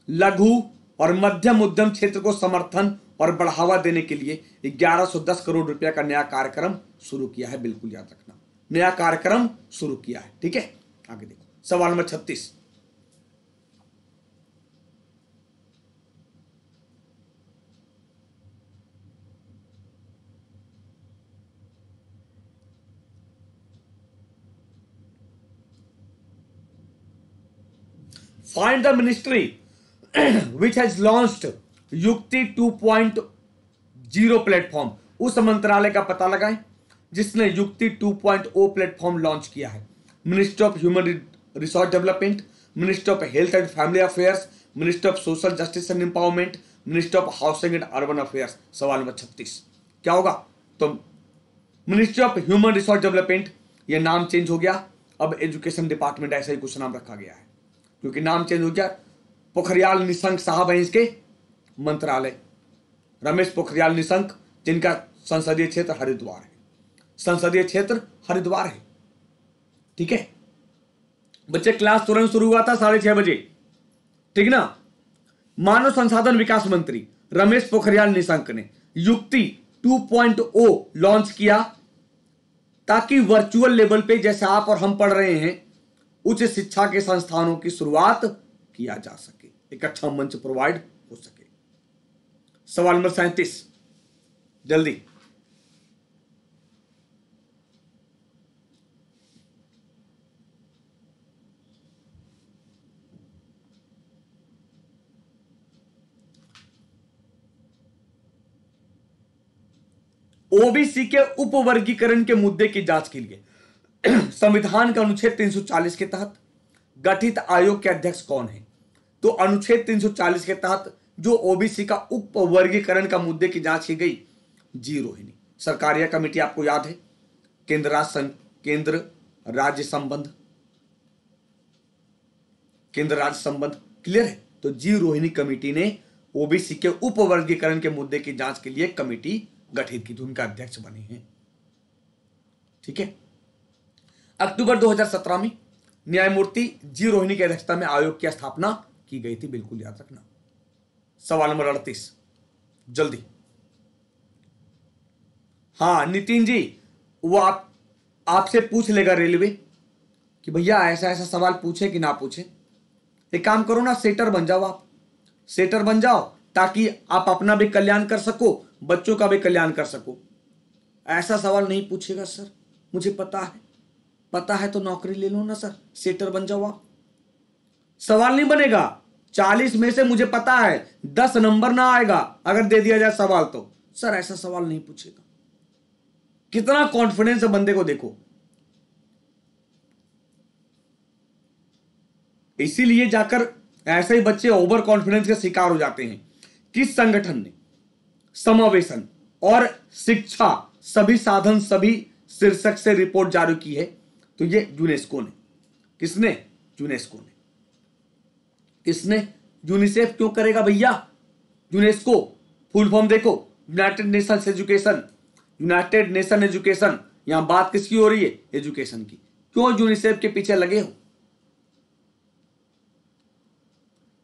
लघु और मध्यम उद्यम क्षेत्र को समर्थन और बढ़ावा देने के लिए 1110 करोड़ रुपया का नया कार्यक्रम शुरू किया है बिल्कुल याद रखना नया कार्यक्रम शुरू किया है ठीक है आगे देखो सवाल नंबर छत्तीस find the ministry which has launch Yukti 2.0 platform उस मंत्रालय का पता लगाएं जिसने युक्ति 2.0 प्लेटफॉर्म लॉन्च किया है ministry of human resource development ministry of health and family affairs ministry of social justice and empowerment ministry of housing and urban affairs सवाल नंबर छत्तीस क्या होगा तो ministry of human resource development ये नाम change हो गया अब एजुकेशन डिपार्टमेंट ऐसा ही कुछ नाम रखा गया है क्योंकि नाम चेंज हो गया पोखरियाल निशंक साहब हैं इसके मंत्रालय रमेश पोखरियाल निशंक जिनका संसदीय क्षेत्र हरिद्वार है संसदीय क्षेत्र हरिद्वार है ठीक है बच्चे क्लास तुरंत शुरू हुआ था साढ़े छह बजे ठीक ना मानव संसाधन विकास मंत्री रमेश पोखरियाल निशंक ने युक्ति 2.0 लॉन्च किया ताकि वर्चुअल लेवल पे जैसे आप और हम पढ़ रहे हैं उच्च शिक्षा के संस्थानों की शुरुआत किया जा सके एक अच्छा मंच प्रोवाइड सवाल नंबर सैंतीस जल्दी ओबीसी के उपवर्गीकरण के मुद्दे की जांच के लिए संविधान का अनुच्छेद 340 के तहत गठित आयोग के अध्यक्ष कौन है तो अनुच्छेद 340 के तहत जो ओबीसी का उप वर्गीकरण का मुद्दे की जांच की गई जी रोहिणी सरकारिया कमेटी आपको याद है केंद्र राज्य केंद्र राज्य संबंध केंद्र राज्य संबंध क्लियर है तो जी रोहिणी कमेटी ने ओबीसी के उप वर्गीकरण के मुद्दे की जांच के लिए कमेटी गठित की तो उनका अध्यक्ष बने हैं ठीक है अक्टूबर 2017 में न्यायमूर्ति जी रोहिणी की अध्यक्षता में आयोग की स्थापना की गई थी बिल्कुल याद रखना सवाल नंबर अड़तीस जल्दी हाँ नितिन जी वो आप आपसे पूछ लेगा रेलवे कि भैया ऐसा ऐसा सवाल पूछे कि ना पूछे एक काम करो ना सेटर बन जाओ आप सेटर बन जाओ ताकि आप अपना भी कल्याण कर सको बच्चों का भी कल्याण कर सको ऐसा सवाल नहीं पूछेगा सर मुझे पता है पता है तो नौकरी ले लो ना सर सेटर बन जाओ आप सवाल नहीं बनेगा चालीस में से मुझे पता है दस नंबर ना आएगा अगर दे दिया जाए सवाल तो सर ऐसा सवाल नहीं पूछेगा कितना कॉन्फिडेंस है बंदे को देखो इसीलिए जाकर ऐसे ही बच्चे ओवर कॉन्फिडेंस के शिकार हो जाते हैं किस संगठन ने समावेशन और शिक्षा सभी साधन सभी शीर्षक से रिपोर्ट जारी की है तो ये यूनेस्को ने किसने यूनेस्को ने किसने यूनिसेफ क्यों करेगा भैया यूनेस्को फुल फॉर्म देखो united nation education united nation education यहां बात किसकी हो रही है एजुकेशन की क्यों यूनिसेफ के पीछे लगे हो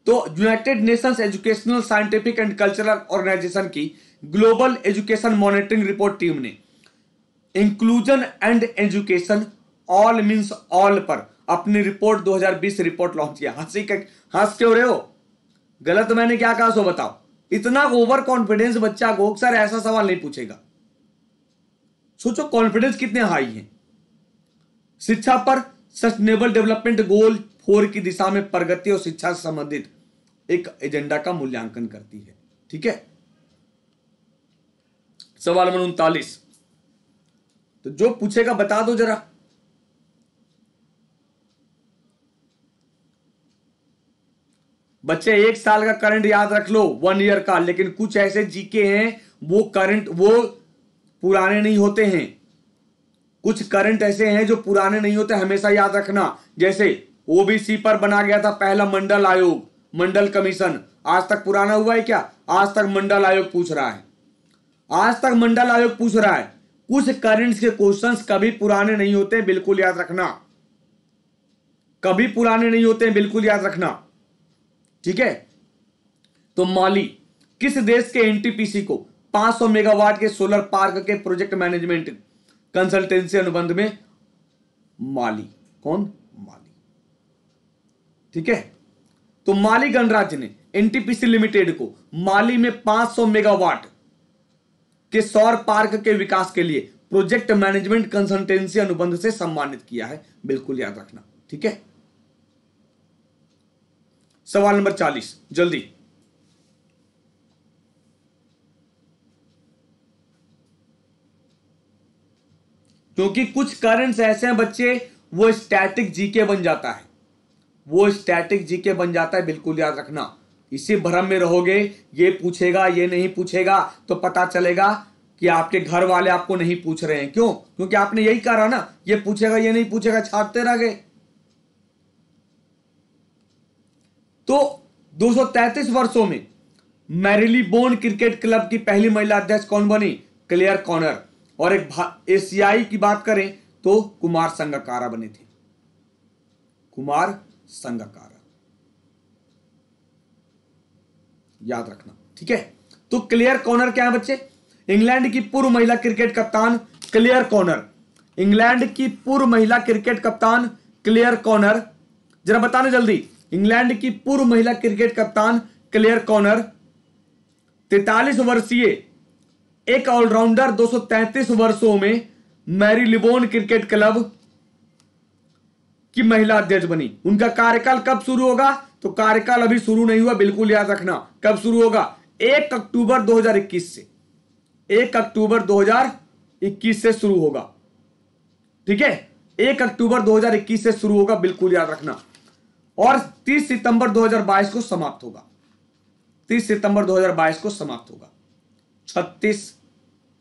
तो united nations educational scientific and cultural organisation की global education monitoring report team ने inclusion and education all means all पर अपनी रिपोर्ट 2020 रिपोर्ट लॉन्च किया हंसी के हंस क्यों रहे हो गलत तो मैंने क्या कहा सो बताओ इतना ओवर कॉन्फिडेंस बच्चा को सर ऐसा सवाल नहीं पूछेगा सोचो कॉन्फिडेंस कितने हाई है शिक्षा पर सस्टेनेबल डेवलपमेंट गोल फोर की दिशा में प्रगति और शिक्षा से संबंधित एक एजेंडा का मूल्यांकन करती है ठीक है सवाल नंबर उनतालीस तो जो पूछेगा बता दो जरा बच्चे एक साल का करंट याद रख लो वन ईयर का लेकिन कुछ ऐसे जीके हैं वो करंट वो पुराने नहीं होते हैं कुछ करंट ऐसे हैं जो पुराने नहीं होते हमेशा याद रखना जैसे ओबीसी पर बना गया था पहला मंडल आयोग मंडल कमीशन आज तक पुराना हुआ है क्या आज तक मंडल आयोग पूछ रहा है आज तक मंडल आयोग पूछ रहा है कुछ करंट के क्वेश्चन कभी पुराने नहीं होते बिल्कुल याद रखना कभी पुराने नहीं होते बिल्कुल याद रखना ठीक है तो माली किस देश के एनटीपीसी को 500 मेगावाट के सोलर पार्क के प्रोजेक्ट मैनेजमेंट कंसल्टेंसी अनुबंध में माली कौन माली ठीक है तो माली गणराज्य ने एनटीपीसी लिमिटेड को माली में 500 मेगावाट के सौर पार्क के विकास के लिए प्रोजेक्ट मैनेजमेंट कंसल्टेंसी अनुबंध से सम्मानित किया है बिल्कुल याद रखना ठीक है सवाल नंबर चालीस जल्दी क्योंकि कुछ कारण ऐसे हैं बच्चे वो स्टैटिक जीके बन जाता है वो स्टैटिक जीके बन जाता है बिल्कुल याद रखना इसी भ्रम में रहोगे ये पूछेगा ये नहीं पूछेगा तो पता चलेगा कि आपके घर वाले आपको नहीं पूछ रहे हैं क्यों क्योंकि आपने यही कहा ना ये पूछेगा ये नहीं पूछेगा छाटते रह गए तो 233 वर्षों में मैरिली बोन क्रिकेट क्लब की पहली महिला अध्यक्ष कौन बनी क्लियर कॉर्नर और एक एशियाई की बात करें तो कुमार संगकारा बने थे कुमार संगकारा याद रखना ठीक है तो क्लियर कॉर्नर क्या है बच्चे इंग्लैंड की पूर्व महिला क्रिकेट कप्तान क्लियर कॉर्नर इंग्लैंड की पूर्व महिला क्रिकेट कप्तान क्लियर कॉर्नर जरा बताना जल्दी इंग्लैंड की पूर्व महिला क्रिकेट कप्तान क्लेयर कॉर्नर तैतालीस वर्षीय एक ऑलराउंडर 233 वर्षों में मैरी लिबोन क्रिकेट क्लब की महिला अध्यक्ष बनी उनका कार्यकाल कब शुरू होगा तो कार्यकाल अभी शुरू नहीं हुआ बिल्कुल याद रखना कब शुरू होगा एक अक्टूबर 2021 से एक अक्टूबर 2021 से शुरू होगा ठीक है एक अक्टूबर 2021 से शुरू होगा बिल्कुल याद रखना और 30 सितंबर 2022 को समाप्त होगा 30 सितंबर 2022 को समाप्त होगा छत्तीस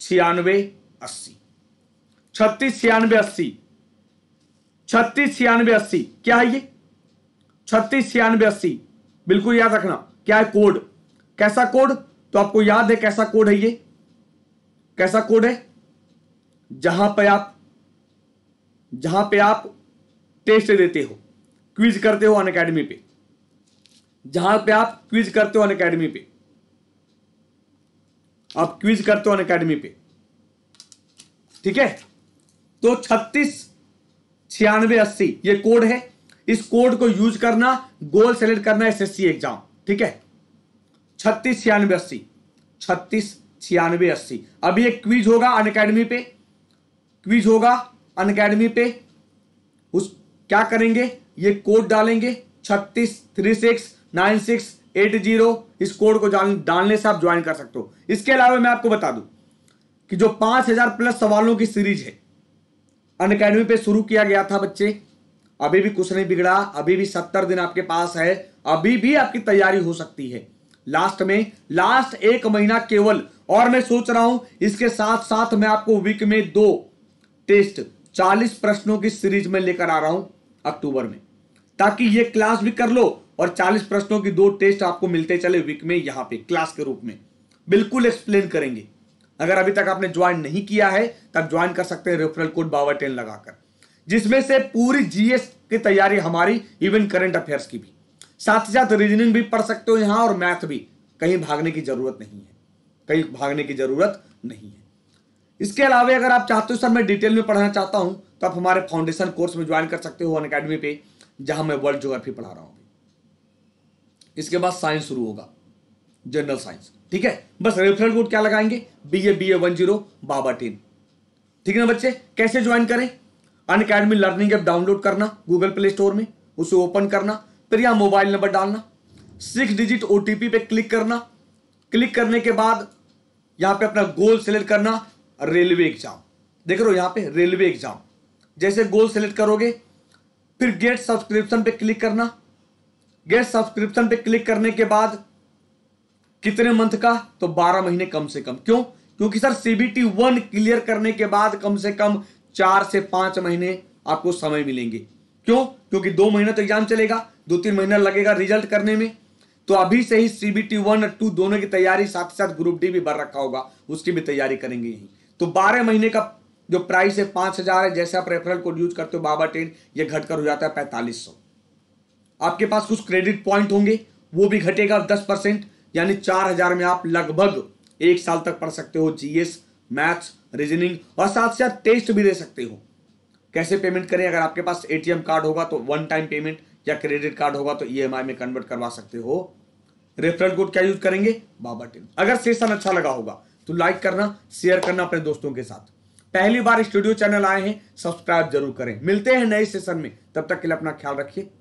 छियानवे अस्सी छत्तीस छियानवे अस्सी छत्तीस छियानवे अस्सी क्या है ये छत्तीस छियानवे अस्सी बिल्कुल याद रखना क्या है कोड कैसा कोड तो आपको याद है कैसा कोड है ये कैसा कोड है जहां पे आप जहां पे आप टेस्ट देते हो क्विज करते हो अन अकेडमी पे जहां पे आप क्विज करते हो अन अकेडमी पे आप क्विज करते हो अन अकेडमी पे ठीक है तो छत्तीस छियानवे अस्सी ये कोड है इस कोड को यूज करना गोल सेलेक्ट करना सी एग्जाम ठीक है छत्तीस छियानवे अस्सी छत्तीस छियानवे अस्सी अभी एक क्विज होगा अन अकेडमी पे क्विज होगा अन अकेडमी पे उस क्या करेंगे ये कोड डालेंगे छत्तीस three six nine six eight zero इस कोड को डालने से आप ज्वाइन कर सकते हो इसके अलावा मैं आपको बता दूं कि जो पांच हजार प्लस सवालों की सीरीज है अन अकेडमी पे शुरू किया गया था बच्चे अभी भी कुछ नहीं बिगड़ा अभी भी सत्तर दिन आपके पास है अभी भी आपकी तैयारी हो सकती है लास्ट में लास्ट एक महीना केवल और मैं सोच रहा हूं इसके साथ साथ मैं आपको वीक में दो टेस्ट चालीस प्रश्नों की सीरीज में लेकर आ रहा हूं अक्टूबर में ताकि ये क्लास भी कर लो और 40 प्रश्नों की दो टेस्ट आपको मिलते चले वीक में यहां पे क्लास के रूप में बिल्कुल एक्सप्लेन करेंगे अगर अभी तक आपने ज्वाइन नहीं किया है तब ज्वाइन कर सकते हैं रेफरल कोड बावर टेन लगाकर जिसमें से पूरी जीएस की तैयारी हमारी इवन करंट अफेयर्स की भी साथ ही साथ रीजनिंग भी पढ़ सकते हो यहां और मैथ भी कहीं भागने की जरूरत नहीं है कहीं भागने की जरूरत नहीं है इसके अलावा अगर आप चाहते हो सर मैं डिटेल में पढ़ना चाहता हूं तो आप हमारे फाउंडेशन कोर्स में ज्वाइन कर सकते हो अन अकेडमी पे जहां मैं वर्ल्ड जोग्राफी पढ़ा रहा हूं इसके बाद साइंस शुरू होगा जनरल साइंस ठीक है बस रेफरल कोड क्या लगाएंगे B A B A one zero बाबा टीन ठीक है ना बच्चे कैसे ज्वाइन करें Unacademy learning app download करना गूगल प्ले स्टोर में उसे ओपन करना फिर यहाँ मोबाइल नंबर डालना सिक्स डिजिट ओ पे क्लिक करना क्लिक करने के बाद यहां पे अपना गोल सेलेक्ट करना रेलवे एग्जाम देख रहे हो यहां पे रेलवे एग्जाम जैसे गोल सेलेक्ट करोगे फिर गेट सब्सक्रिप्शन पे क्लिक करना गेट सब्सक्रिप्शन पे क्लिक करने के बाद कितने मंथ का तो 12 महीने कम से कम क्यों क्योंकि सर सीबीटी वन क्लियर करने के बाद कम से कम चार से पांच महीने आपको समय मिलेंगे क्यों क्योंकि दो महीना तो एग्जाम चलेगा दो तीन महीना लगेगा रिजल्ट करने में तो अभी से ही सीबीटी वन और टू दोनों की तैयारी साथ साथ ग्रुप डी भी भर रखा होगा उसकी भी तैयारी करेंगे यही तो बारह महीने का जो प्राइस है पांच हज़ार है जैसे आप रेफरल कोड यूज करते हो बाबा टेन ये घटकर हो जाता है पैंतालीस सौ आपके पास कुछ क्रेडिट पॉइंट होंगे वो भी घटेगा दस परसेंट यानी चार हजार में आप लगभग एक साल तक पढ़ सकते हो जीएस मैथ्स रीजनिंग और साथ साथ टेस्ट भी दे सकते हो कैसे पेमेंट करें अगर आपके पास एटीएम कार्ड होगा तो वन टाइम पेमेंट या क्रेडिट कार्ड होगा तो ईएमआई e में कन्वर्ट करवा सकते हो रेफरल कोड क्या यूज करेंगे बाबा टेन अगर सेशन अच्छा लगा होगा तो लाइक करना शेयर करना अपने दोस्तों के साथ पहली बार स्टूडियो चैनल आए हैं सब्सक्राइब जरूर करें मिलते हैं नए सेशन में तब तक के लिए अपना ख्याल रखिए